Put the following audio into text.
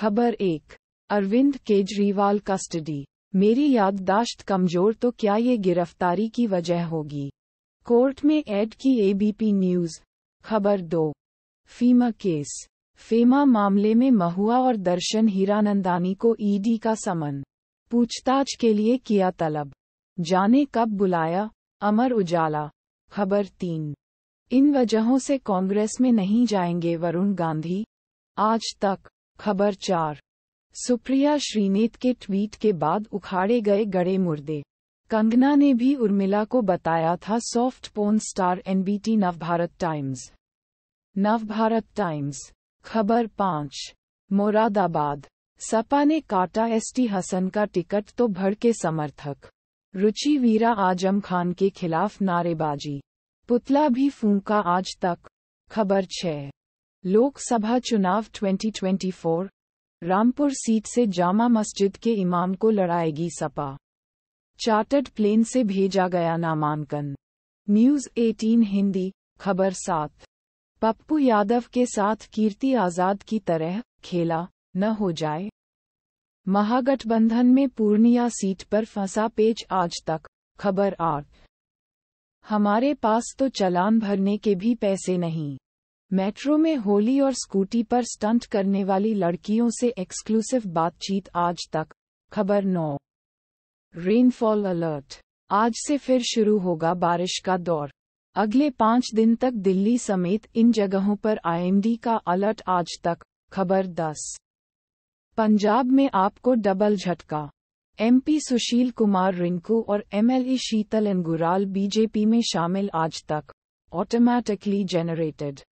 खबर एक अरविंद केजरीवाल कस्टडी मेरी याददाश्त कमजोर तो क्या ये गिरफ्तारी की वजह होगी कोर्ट में एड की एबीपी न्यूज खबर दो फीमा केस फेमा मामले में महुआ और दर्शन हीरानंदानी को ईडी का समन पूछताछ के लिए किया तलब जाने कब बुलाया अमर उजाला खबर तीन इन वजहों से कांग्रेस में नहीं जाएंगे वरुण गांधी आज तक खबर चार सुप्रिया श्रीनेत के ट्वीट के बाद उखाड़े गए गड़े मुर्दे कंगना ने भी उर्मिला को बताया था soft porn star NBT Navbharat times Navbharat times खबर पांच मोरादाबाद सपा ने काटा एसटी हसन का टिकट तो भड़के के समर्थक रुचि वीरा आजम खान के खिलाफ नारेबाजी पुतला भी फूंका आज तक खबर छः लोकसभा चुनाव 2024 रामपुर सीट से जामा मस्जिद के इमाम को लड़ाएगी सपा चार्टर्ड प्लेन से भेजा गया नामांकन न्यूज 18 हिंदी खबर सात पप्पू यादव के साथ कीर्ति आजाद की तरह खेला न हो जाए महागठबंधन में पूर्णिया सीट पर फंसा पेच आज तक खबर आठ हमारे पास तो चलान भरने के भी पैसे नहीं मेट्रो में होली और स्कूटी पर स्टंट करने वाली लड़कियों से एक्सक्लूसिव बातचीत आज तक खबर नौ रेनफॉल अलर्ट आज से फिर शुरू होगा बारिश का दौर अगले पांच दिन तक दिल्ली समेत इन जगहों पर आईएमडी का अलर्ट आज तक खबर दस पंजाब में आपको डबल झटका एमपी सुशील कुमार रिंकू और MLA e Sheetal Angural BJP में शामिल आज तक ऑटोमैटिकली जनरेटेड